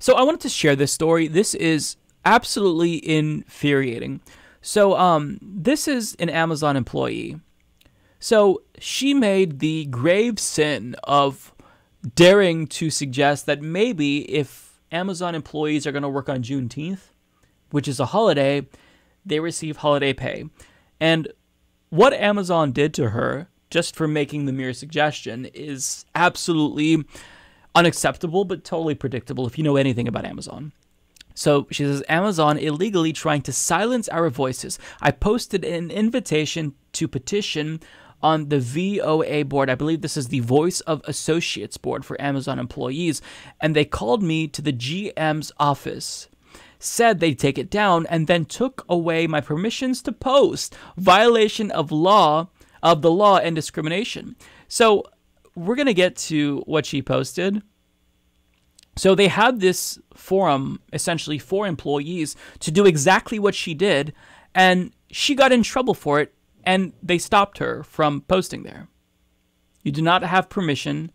So I wanted to share this story. This is absolutely infuriating. So um, this is an Amazon employee. So she made the grave sin of daring to suggest that maybe if Amazon employees are going to work on Juneteenth, which is a holiday, they receive holiday pay. And what Amazon did to her, just for making the mere suggestion, is absolutely unacceptable, but totally predictable if you know anything about Amazon. So she says, Amazon illegally trying to silence our voices. I posted an invitation to petition on the VOA board. I believe this is the Voice of Associates board for Amazon employees. And they called me to the GM's office, said they'd take it down, and then took away my permissions to post, violation of law, of the law and discrimination. So we're going to get to what she posted. So they had this forum essentially for employees to do exactly what she did, and she got in trouble for it, and they stopped her from posting there. You do not have permission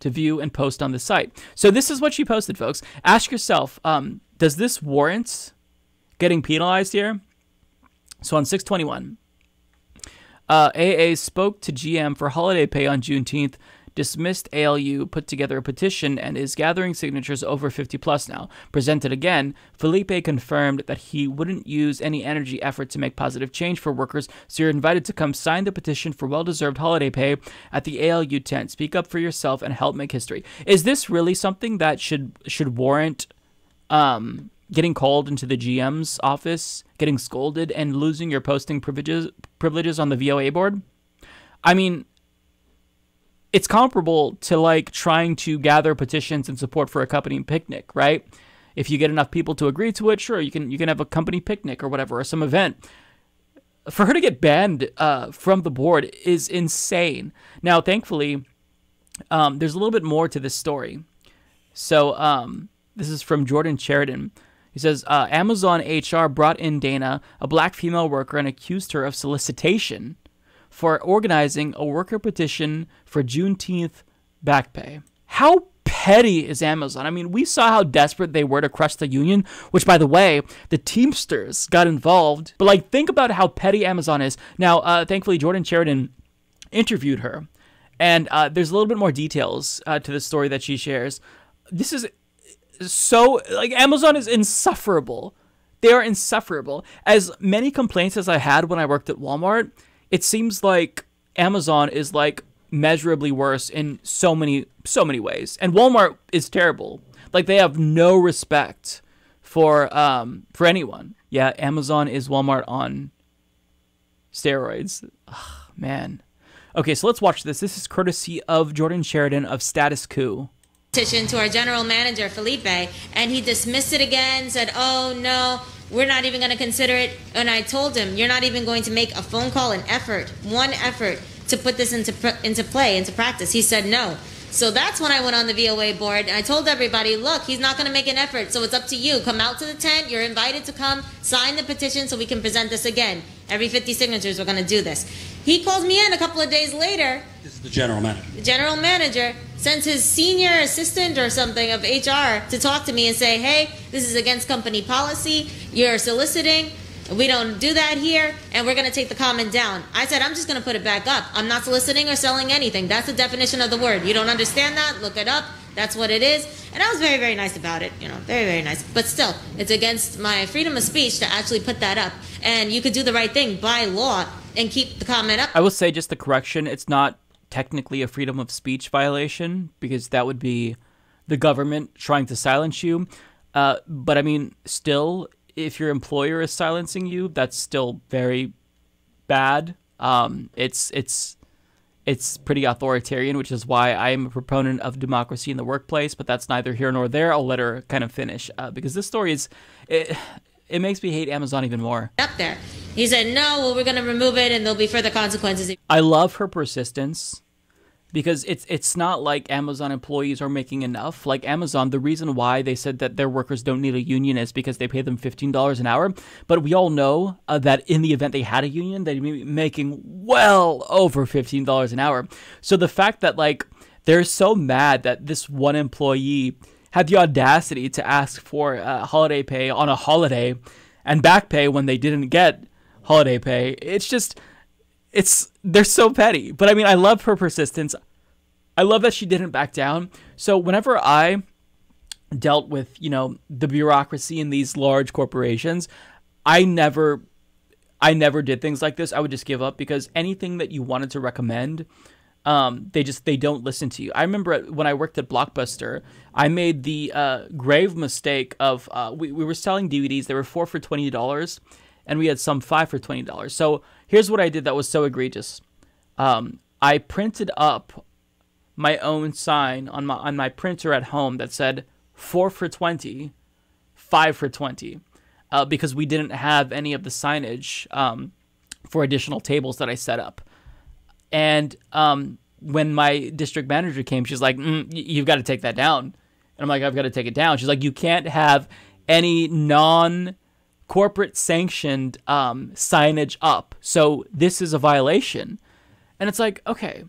to view and post on the site. So this is what she posted, folks. Ask yourself, um, does this warrant getting penalized here? So on 621, uh, AA spoke to GM for holiday pay on Juneteenth, dismissed ALU, put together a petition, and is gathering signatures over 50 plus now. Presented again, Felipe confirmed that he wouldn't use any energy effort to make positive change for workers, so you're invited to come sign the petition for well deserved holiday pay at the ALU tent. Speak up for yourself and help make history. Is this really something that should should warrant um getting called into the GM's office, getting scolded, and losing your posting privileges privileges on the VOA board. I mean, it's comparable to like trying to gather petitions and support for a company picnic, right? If you get enough people to agree to it, sure, you can you can have a company picnic or whatever or some event. For her to get banned uh, from the board is insane. Now, thankfully, um, there's a little bit more to this story. So um, this is from Jordan Sheridan. He says uh, Amazon HR brought in Dana, a black female worker, and accused her of solicitation for organizing a worker petition for Juneteenth back pay. How petty is Amazon? I mean, we saw how desperate they were to crush the union, which, by the way, the Teamsters got involved. But, like, think about how petty Amazon is. Now, uh, thankfully, Jordan Sheridan interviewed her, and uh, there's a little bit more details uh, to the story that she shares. This is so like Amazon is insufferable. They are insufferable. As many complaints as I had when I worked at Walmart, it seems like Amazon is like measurably worse in so many so many ways. And Walmart is terrible. Like they have no respect for um for anyone. Yeah, Amazon is Walmart on steroids. Ugh, man. Okay, so let's watch this. This is courtesy of Jordan Sheridan of Status Coup petition to our general manager, Felipe, and he dismissed it again, said, oh no, we're not even going to consider it. And I told him, you're not even going to make a phone call, an effort, one effort to put this into, into play, into practice. He said no. So that's when I went on the VOA board and I told everybody, look, he's not going to make an effort, so it's up to you. Come out to the tent. You're invited to come, sign the petition so we can present this again. Every 50 signatures, we're going to do this. He calls me in a couple of days later. This is the general manager. The general manager sends his senior assistant or something of HR to talk to me and say, hey, this is against company policy. You're soliciting. We don't do that here, and we're going to take the comment down. I said, I'm just going to put it back up. I'm not soliciting or selling anything. That's the definition of the word. You don't understand that? Look it up. That's what it is. And I was very, very nice about it, you know, very, very nice. But still, it's against my freedom of speech to actually put that up. And you could do the right thing by law and keep the comment up. I will say just the correction it's not technically a freedom of speech violation because that would be the government trying to silence you. Uh, but I mean, still, if your employer is silencing you, that's still very bad. Um, it's it's it's pretty authoritarian, which is why I am a proponent of democracy in the workplace. But that's neither here nor there. I'll let her kind of finish uh, because this story is it. It makes me hate Amazon even more. Up there, he said, "No, well, we're going to remove it, and there'll be further consequences." I love her persistence because it's it's not like Amazon employees are making enough. Like Amazon, the reason why they said that their workers don't need a union is because they pay them fifteen dollars an hour. But we all know uh, that in the event they had a union, they'd be making well over fifteen dollars an hour. So the fact that like they're so mad that this one employee had the audacity to ask for uh, holiday pay on a holiday and back pay when they didn't get holiday pay. It's just, it's they're so petty. But I mean, I love her persistence. I love that she didn't back down. So whenever I dealt with you know the bureaucracy in these large corporations, I never, I never did things like this. I would just give up because anything that you wanted to recommend. Um, they just they don't listen to you. I remember when I worked at Blockbuster, I made the uh, grave mistake of uh, we, we were selling DVDs. They were four for twenty dollars, and we had some five for $20. So here's what I did that was so egregious. Um, I printed up my own sign on my on my printer at home that said four for 20, five for 20, uh, because we didn't have any of the signage um, for additional tables that I set up. And um, when my district manager came, she's like, mm, "You've got to take that down." And I'm like, "I've got to take it down." She's like, "You can't have any non corporate sanctioned um, signage up. So this is a violation. And it's like, okay,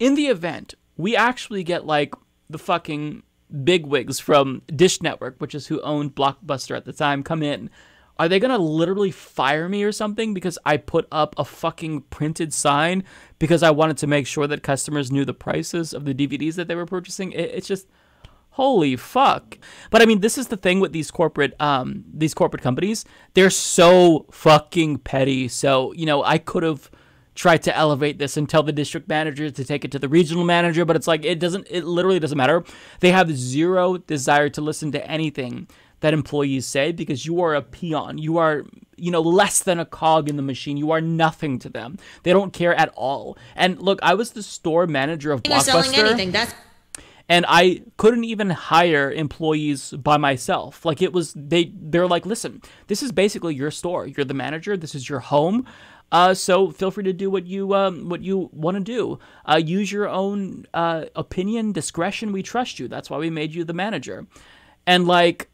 in the event, we actually get like the fucking bigwigs from Dish Network, which is who owned Blockbuster at the time, come in. Are they gonna literally fire me or something because I put up a fucking printed sign because I wanted to make sure that customers knew the prices of the DVDs that they were purchasing? It, it's just holy fuck but i mean this is the thing with these corporate um these corporate companies they're so fucking petty so you know i could have tried to elevate this and tell the district manager to take it to the regional manager but it's like it doesn't it literally doesn't matter they have zero desire to listen to anything that employees say because you are a peon you are you know less than a cog in the machine you are nothing to them they don't care at all and look i was the store manager of blockbuster and I couldn't even hire employees by myself. Like it was they they're like, "Listen, this is basically your store. You're the manager. This is your home." Uh, so feel free to do what you um, what you want to do. Uh, use your own uh, opinion, discretion. We trust you. That's why we made you the manager. And like,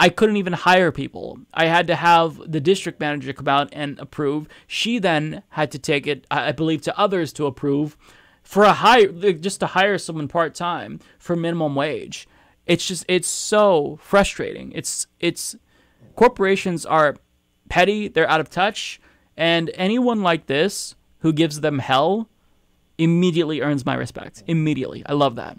I couldn't even hire people. I had to have the district manager come out and approve. She then had to take it, I believe, to others to approve for a high just to hire someone part time for minimum wage. It's just it's so frustrating. It's it's corporations are petty, they're out of touch, and anyone like this who gives them hell immediately earns my respect. Immediately. I love that.